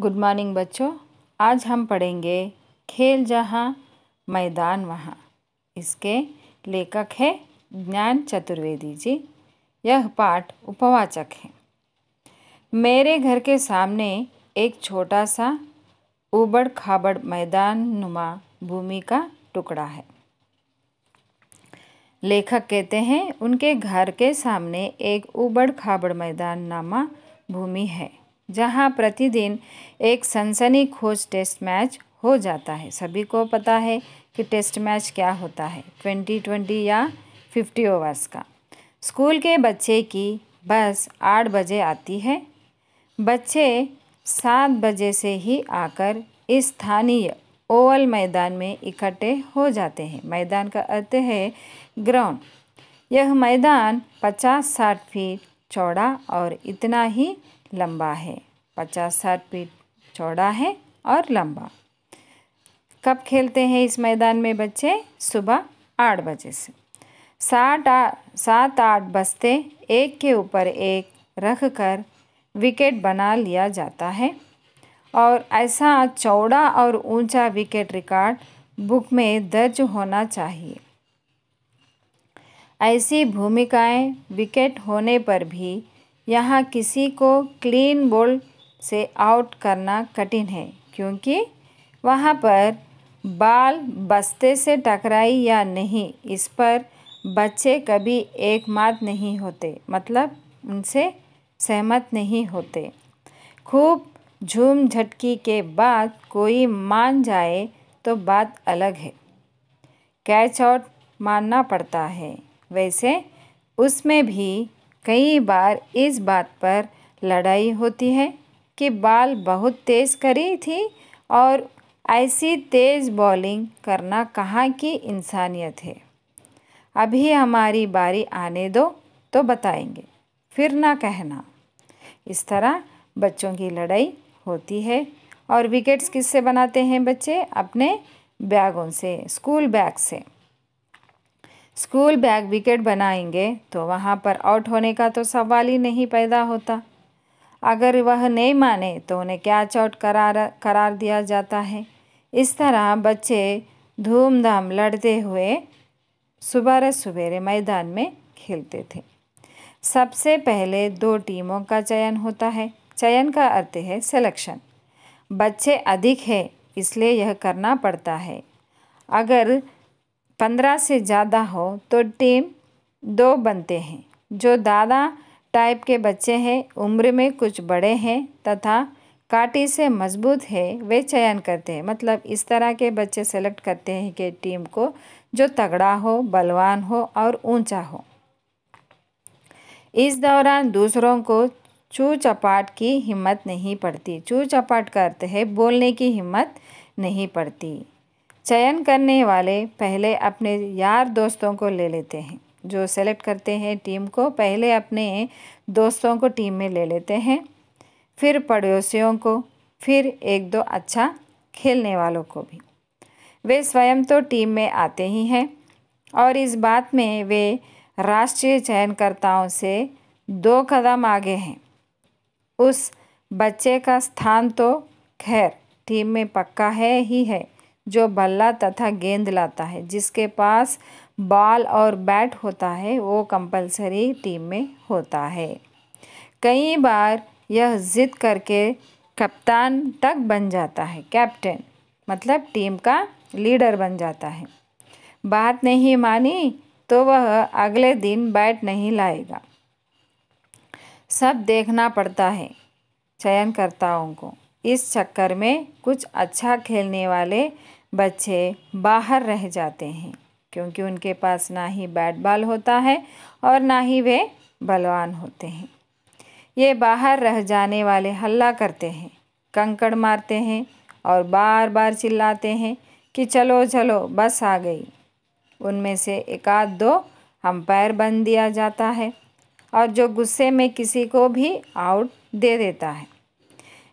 good morning बच्चों आज हम पढ़ेंगे खेल जहाँ मैदान वहाँ इसके लेखक है ज्ञान चतुर्वेदी जी यह पाठ उपवाचक है मेरे घर के सामने एक छोटा सा उबड़ खाबड़ मैदान नुमा भूमि का टुकड़ा है लेखक कहते हैं उनके घर के सामने एक उबड़ खाबड़ मैदान नामा भूमि है जहां प्रतिदिन एक सनसनी खोज टेस्ट मैच हो जाता है सभी को पता है कि टेस्ट मैच क्या होता है ट्वेंटी ट्वेंटी या फिफ्टी ओवर्स का स्कूल के बच्चे की बस आठ बजे आती है बच्चे सात बजे से ही आकर स्थानीय ओवल मैदान में इकट्ठे हो जाते हैं मैदान का अर्थ है ग्राउंड यह मैदान पचास साठ फीट चौड़ा और इतना ही लंबा है पचास साठ फीट चौड़ा है और लंबा कब खेलते हैं इस मैदान में बच्चे सुबह आठ बजे से सात आठ सात आठ बस्ते एक के ऊपर एक रख कर विकेट बना लिया जाता है और ऐसा चौड़ा और ऊंचा विकेट रिकॉर्ड बुक में दर्ज होना चाहिए ऐसी भूमिकाएं विकेट होने पर भी यहाँ किसी को क्लीन बोल से आउट करना कठिन है क्योंकि वहाँ पर बाल बस्ते से टकराई या नहीं इस पर बच्चे कभी एक मात नहीं होते मतलब उनसे सहमत नहीं होते खूब झूम झटकी के बाद कोई मान जाए तो बात अलग है कैच आउट मानना पड़ता है वैसे उसमें भी कई बार इस बात पर लड़ाई होती है कि बाल बहुत तेज़ करी थी और ऐसी तेज़ बॉलिंग करना कहाँ की इंसानियत है अभी हमारी बारी आने दो तो बताएंगे फिर ना कहना इस तरह बच्चों की लड़ाई होती है और विकेट्स किससे बनाते हैं बच्चे अपने बैगों से स्कूल बैग से स्कूल बैग विकेट बनाएंगे तो वहाँ पर आउट होने का तो सवाल ही नहीं पैदा होता अगर वह नहीं माने तो उन्हें कैच आउट करार करार दिया जाता है इस तरह बच्चे धूमधाम लड़ते हुए सुबह सवेरे मैदान में खेलते थे सबसे पहले दो टीमों का चयन होता है चयन का अर्थ है सिलेक्शन बच्चे अधिक है इसलिए यह करना पड़ता है अगर पंद्रह से ज़्यादा हो तो टीम दो बनते हैं जो दादा टाइप के बच्चे हैं उम्र में कुछ बड़े हैं तथा काटी से मजबूत है वे चयन करते हैं मतलब इस तरह के बच्चे सेलेक्ट करते हैं कि टीम को जो तगड़ा हो बलवान हो और ऊंचा हो इस दौरान दूसरों को चू चपाट की हिम्मत नहीं पड़ती चू चपाट करते हैं बोलने की हिम्मत नहीं पड़ती चयन करने वाले पहले अपने यार दोस्तों को ले लेते हैं जो सेलेक्ट करते हैं टीम को पहले अपने दोस्तों को टीम में ले लेते हैं फिर पड़ोसियों को फिर एक दो अच्छा खेलने वालों को भी वे स्वयं तो टीम में आते ही हैं और इस बात में वे राष्ट्रीय चयनकर्ताओं से दो कदम आगे हैं उस बच्चे का स्थान तो खैर टीम में पक्का है ही है जो बल्ला तथा गेंद लाता है जिसके पास बॉल और बैट होता है वो कंपलसरी टीम में होता है कई बार यह जिद करके कप्तान तक बन जाता है कैप्टन मतलब टीम का लीडर बन जाता है बात नहीं मानी तो वह अगले दिन बैट नहीं लाएगा सब देखना पड़ता है चयनकर्ताओं को इस चक्कर में कुछ अच्छा खेलने वाले बच्चे बाहर रह जाते हैं क्योंकि उनके पास ना ही बैट बॉल होता है और ना ही वे बलवान होते हैं ये बाहर रह जाने वाले हल्ला करते हैं कंकड़ मारते हैं और बार बार चिल्लाते हैं कि चलो चलो बस आ गई उनमें से एक आध दो अम्पायर बन दिया जाता है और जो गुस्से में किसी को भी आउट दे देता है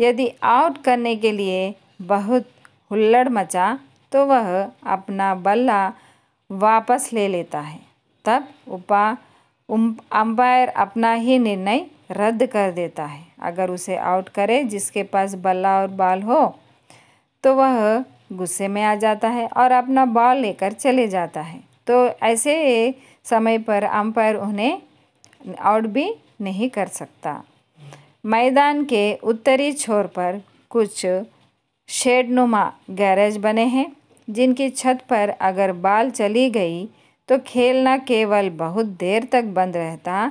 यदि आउट करने के लिए बहुत हुल्लड़ मचा तो वह अपना बल्ला वापस ले लेता है तब उपा अंपायर अपना ही निर्णय रद्द कर देता है अगर उसे आउट करे जिसके पास बल्ला और बाल हो तो वह गुस्से में आ जाता है और अपना बॉल लेकर चले जाता है तो ऐसे समय पर अंपायर उन्हें आउट भी नहीं कर सकता मैदान के उत्तरी छोर पर कुछ शेडनुमा गैरेज बने हैं जिनकी छत पर अगर बाल चली गई तो खेल न केवल बहुत देर तक बंद रहता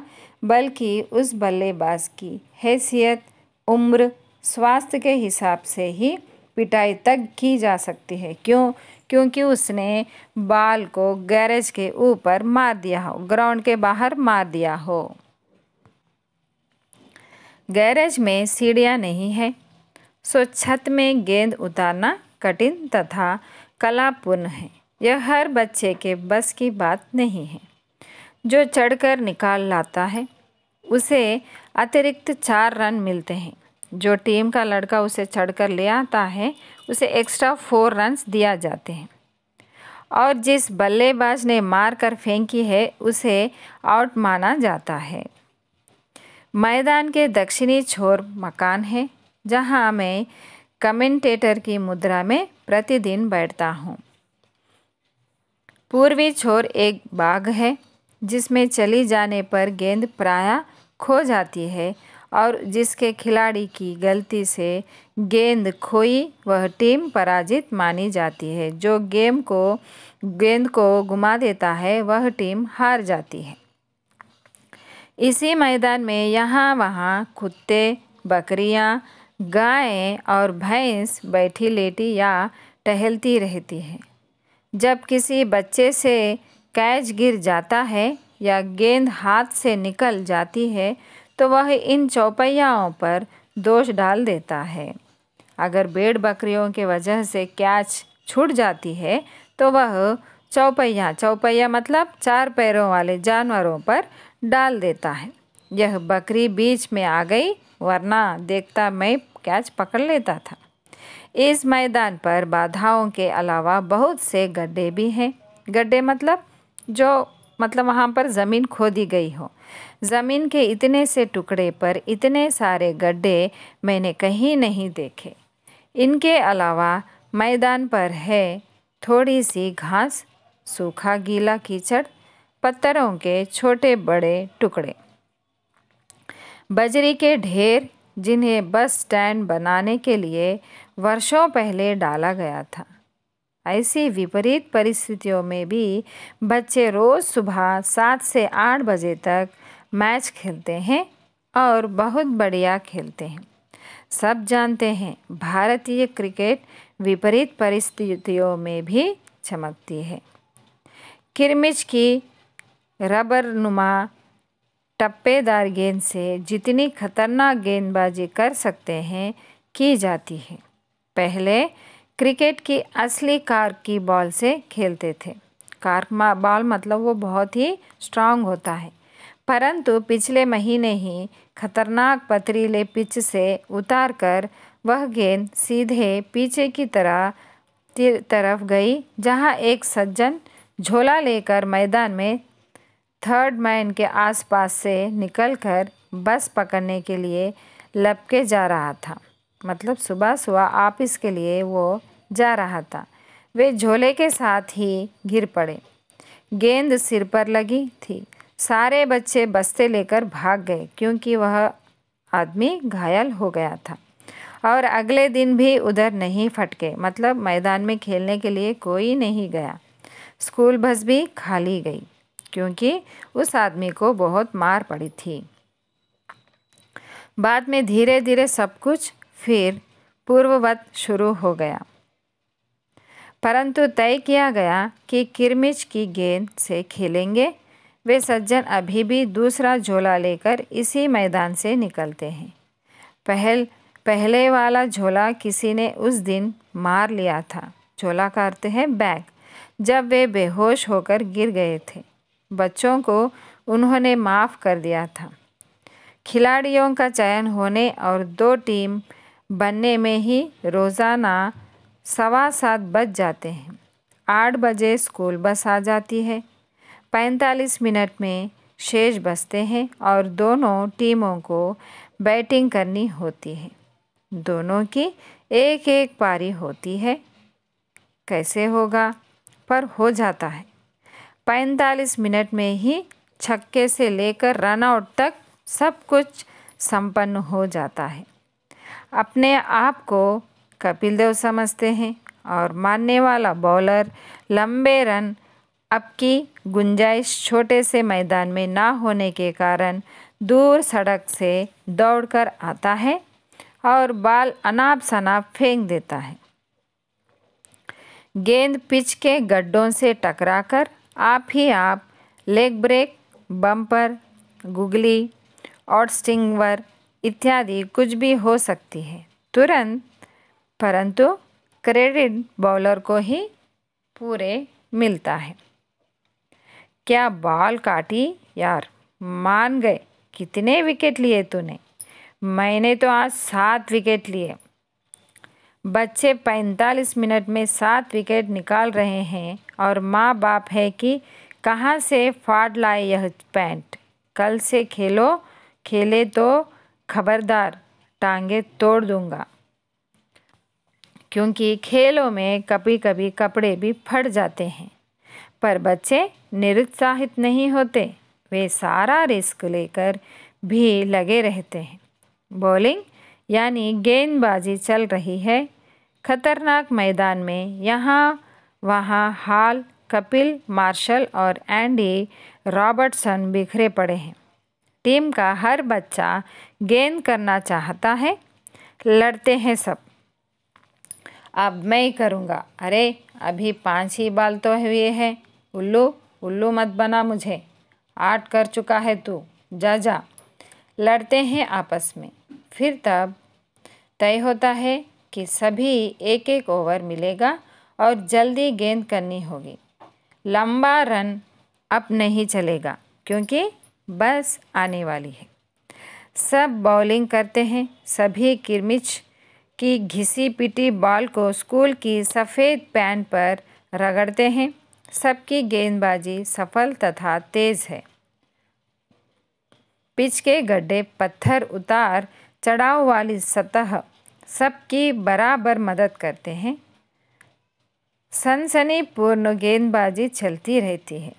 बल्कि उस बल्लेबाज की हैसियत उम्र स्वास्थ्य के हिसाब से ही पिटाई तक की जा सकती है क्यों क्योंकि उसने बाल को गैरेज के ऊपर मार दिया हो ग्राउंड के बाहर मार दिया हो गैरेज में सीढ़ियाँ नहीं है सो छत में गेंद उतारना कठिन तथा कलापूर्ण है यह हर बच्चे के बस की बात नहीं है जो चढ़कर निकाल लाता है उसे अतिरिक्त चार रन मिलते हैं जो टीम का लड़का उसे चढ़कर ले आता है उसे एक्स्ट्रा फोर रन्स दिया जाते हैं और जिस बल्लेबाज ने मार कर फेंकी है उसे आउट माना जाता है मैदान के दक्षिणी छोर मकान है जहाँ मैं कमेंटेटर की मुद्रा में प्रतिदिन बैठता हूँ पूर्वी छोर एक बाग है जिसमें चली जाने पर गेंद प्राय खो जाती है और जिसके खिलाड़ी की गलती से गेंद खोई वह टीम पराजित मानी जाती है जो गेम को गेंद को घुमा देता है वह टीम हार जाती है इसी मैदान में यहाँ वहाँ कुत्ते बकरियाँ गाय और भैंस बैठी लेटी या टहलती रहती है जब किसी बच्चे से कैच गिर जाता है या गेंद हाथ से निकल जाती है तो वह इन चौपैयाओं पर दोष डाल देता है अगर बेड़ बकरियों के वजह से कैच छूट जाती है तो वह चौपैया चौपैया मतलब चार पैरों वाले जानवरों पर डाल देता है यह बकरी बीच में आ गई वरना देखता मैं कैच पकड़ लेता था इस मैदान पर बाधाओं के अलावा बहुत से गड्ढे भी हैं गड्ढे मतलब जो मतलब वहाँ पर ज़मीन खोदी गई हो ज़मीन के इतने से टुकड़े पर इतने सारे गड्ढे मैंने कहीं नहीं देखे इनके अलावा मैदान पर है थोड़ी सी घास सूखा गीला कीचड़ पत्थरों के छोटे बड़े टुकड़े बजरी के ढेर जिन्हें बस स्टैंड बनाने के लिए वर्षों पहले डाला गया था ऐसी विपरीत परिस्थितियों में भी बच्चे रोज़ सुबह सात से आठ बजे तक मैच खेलते हैं और बहुत बढ़िया खेलते हैं सब जानते हैं भारतीय क्रिकेट विपरीत परिस्थितियों में भी चमकती है किरमिच की रबर नुमा टप्पेदार गेंद से जितनी खतरनाक गेंदबाजी कर सकते हैं की जाती है पहले क्रिकेट की असली कार्क की बॉल से खेलते थे कार्क बॉल मतलब वो बहुत ही स्ट्रांग होता है परंतु पिछले महीने ही खतरनाक पथरीले पिच से उतार कर वह गेंद सीधे पीछे की तरह तरफ गई जहां एक सज्जन झोला लेकर मैदान में थर्ड मैन के आसपास से निकलकर बस पकड़ने के लिए लपके जा रहा था मतलब सुबह सुबह ऑफिस के लिए वो जा रहा था वे झोले के साथ ही गिर पड़े गेंद सिर पर लगी थी सारे बच्चे बस्ते लेकर भाग गए क्योंकि वह आदमी घायल हो गया था और अगले दिन भी उधर नहीं फटके मतलब मैदान में खेलने के लिए कोई नहीं गया स्कूल बस भी खाली गई क्योंकि उस आदमी को बहुत मार पड़ी थी बाद में धीरे धीरे सब कुछ फिर पूर्ववत शुरू हो गया परंतु तय किया गया कि किरमिच की गेंद से खेलेंगे वे सज्जन अभी भी दूसरा झोला लेकर इसी मैदान से निकलते हैं पहल पहले वाला झोला किसी ने उस दिन मार लिया था झोला करते हैं बैग जब वे बेहोश होकर गिर गए थे बच्चों को उन्होंने माफ़ कर दिया था खिलाड़ियों का चयन होने और दो टीम बनने में ही रोज़ाना सवा सात बज जाते हैं आठ बजे स्कूल बस आ जाती है पैंतालीस मिनट में शेष बसते हैं और दोनों टीमों को बैटिंग करनी होती है दोनों की एक एक पारी होती है कैसे होगा पर हो जाता है पैंतालीस मिनट में ही छक्के से लेकर रनआउट तक सब कुछ संपन्न हो जाता है अपने आप को कपिल देव समझते हैं और मानने वाला बॉलर लंबे रन अप की गुंजाइश छोटे से मैदान में ना होने के कारण दूर सड़क से दौड़कर आता है और बाल अनाप शनाप फेंक देता है गेंद पिच के गड्ढों से टकराकर आप ही आप लेग ब्रेक बम्पर गुगली और स्टिंगवर इत्यादि कुछ भी हो सकती है तुरंत परंतु क्रेडिट बॉलर को ही पूरे मिलता है क्या बॉल काटी यार मान गए कितने विकेट लिए तूने मैंने तो आज सात विकेट लिए बच्चे 45 मिनट में सात विकेट निकाल रहे हैं और माँ बाप है कि कहाँ से फाड़ लाए यह पैंट कल से खेलो खेले तो खबरदार टांगे तोड़ दूंगा क्योंकि खेलों में कभी कभी कपड़े भी फट जाते हैं पर बच्चे निरुत्साहित नहीं होते वे सारा रिस्क लेकर भी लगे रहते हैं बॉलिंग यानी गेंदबाजी चल रही है खतरनाक मैदान में यहाँ वहाँ हाल कपिल मार्शल और एंडी रॉबर्टसन बिखरे पड़े हैं टीम का हर बच्चा गेंद करना चाहता है लड़ते हैं सब अब मैं ही करूँगा अरे अभी पांच ही बाल तो हुए हैं उल्लू उल्लू मत बना मुझे आठ कर चुका है तू जा जा लड़ते हैं आपस में फिर तब तय होता है के सभी एक एक ओवर मिलेगा और जल्दी गेंद करनी होगी लंबा रन अब नहीं चलेगा क्योंकि बस आने वाली है सब बॉलिंग करते हैं सभी किरमिच की घिसी पिटी बॉल को स्कूल की सफ़ेद पैन पर रगड़ते हैं सबकी गेंदबाजी सफल तथा तेज़ है पिच के गड्ढे पत्थर उतार चढ़ाव वाली सतह सबकी बराबर मदद करते हैं सनसनीपूर्ण गेंदबाजी चलती रहती है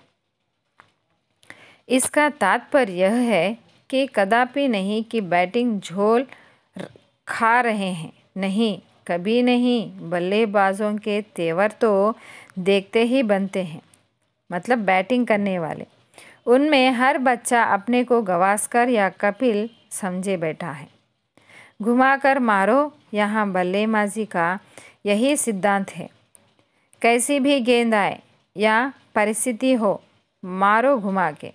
इसका तात्पर्य यह है कि कदापि नहीं कि बैटिंग झोल खा रहे हैं नहीं कभी नहीं बल्लेबाजों के तेवर तो देखते ही बनते हैं मतलब बैटिंग करने वाले उनमें हर बच्चा अपने को गवास्कर या कपिल समझे बैठा है घुमाकर मारो यहाँ बल्लेबाजी का यही सिद्धांत है कैसी भी गेंद आए या परिस्थिति हो मारो घुमा के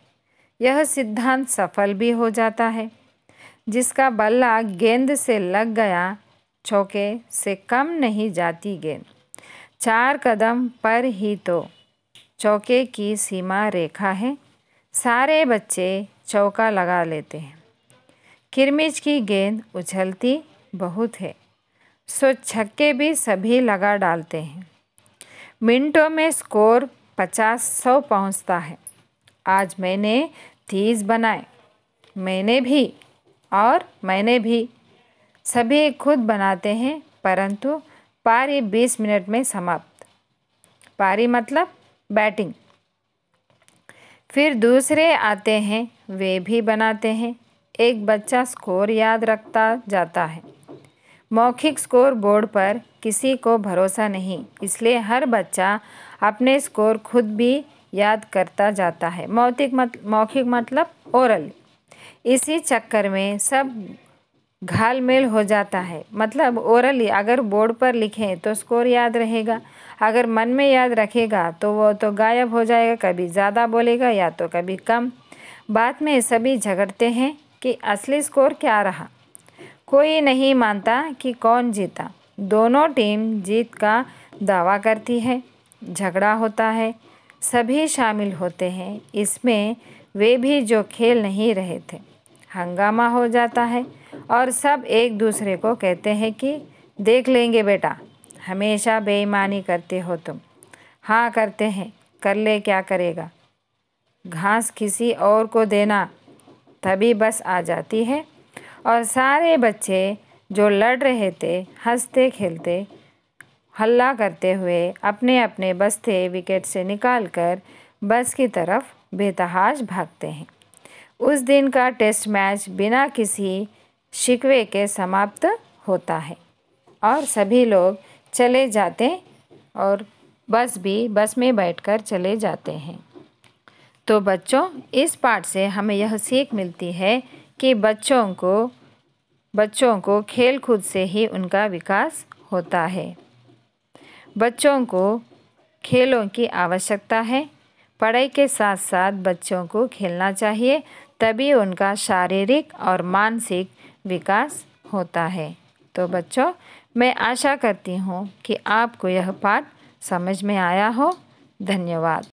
यह सिद्धांत सफल भी हो जाता है जिसका बल्ला गेंद से लग गया चौके से कम नहीं जाती गेंद चार कदम पर ही तो चौके की सीमा रेखा है सारे बच्चे चौका लगा लेते हैं किरमिज की गेंद उछलती बहुत है सो छक्के भी सभी लगा डालते हैं मिनटों में स्कोर पचास सौ पहुँचता है आज मैंने तीस बनाए मैंने भी और मैंने भी सभी खुद बनाते हैं परंतु पारी बीस मिनट में समाप्त पारी मतलब बैटिंग फिर दूसरे आते हैं वे भी बनाते हैं एक बच्चा स्कोर याद रखता जाता है मौखिक स्कोर बोर्ड पर किसी को भरोसा नहीं इसलिए हर बच्चा अपने स्कोर खुद भी याद करता जाता है मौतिक मत मौखिक मतलब ओरल इसी चक्कर में सब घाल मेल हो जाता है मतलब ओरली अगर बोर्ड पर लिखें तो स्कोर याद रहेगा अगर मन में याद रखेगा तो वो तो गायब हो जाएगा कभी ज़्यादा बोलेगा या तो कभी कम बाद में सभी झगड़ते हैं कि असली स्कोर क्या रहा कोई नहीं मानता कि कौन जीता दोनों टीम जीत का दावा करती है झगड़ा होता है सभी शामिल होते हैं इसमें वे भी जो खेल नहीं रहे थे हंगामा हो जाता है और सब एक दूसरे को कहते हैं कि देख लेंगे बेटा हमेशा बेईमानी करते हो तुम हाँ करते हैं कर ले क्या करेगा घास किसी और को देना तभी बस आ जाती है और सारे बच्चे जो लड़ रहे थे हंसते खेलते हल्ला करते हुए अपने अपने बस्ते विकेट से निकालकर बस की तरफ बेतहाश भागते हैं उस दिन का टेस्ट मैच बिना किसी शिकवे के समाप्त होता है और सभी लोग चले जाते और बस भी बस में बैठकर चले जाते हैं तो बच्चों इस पाठ से हमें यह सीख मिलती है कि बच्चों को बच्चों को खेल कूद से ही उनका विकास होता है बच्चों को खेलों की आवश्यकता है पढ़ाई के साथ साथ बच्चों को खेलना चाहिए तभी उनका शारीरिक और मानसिक विकास होता है तो बच्चों मैं आशा करती हूँ कि आपको यह पाठ समझ में आया हो धन्यवाद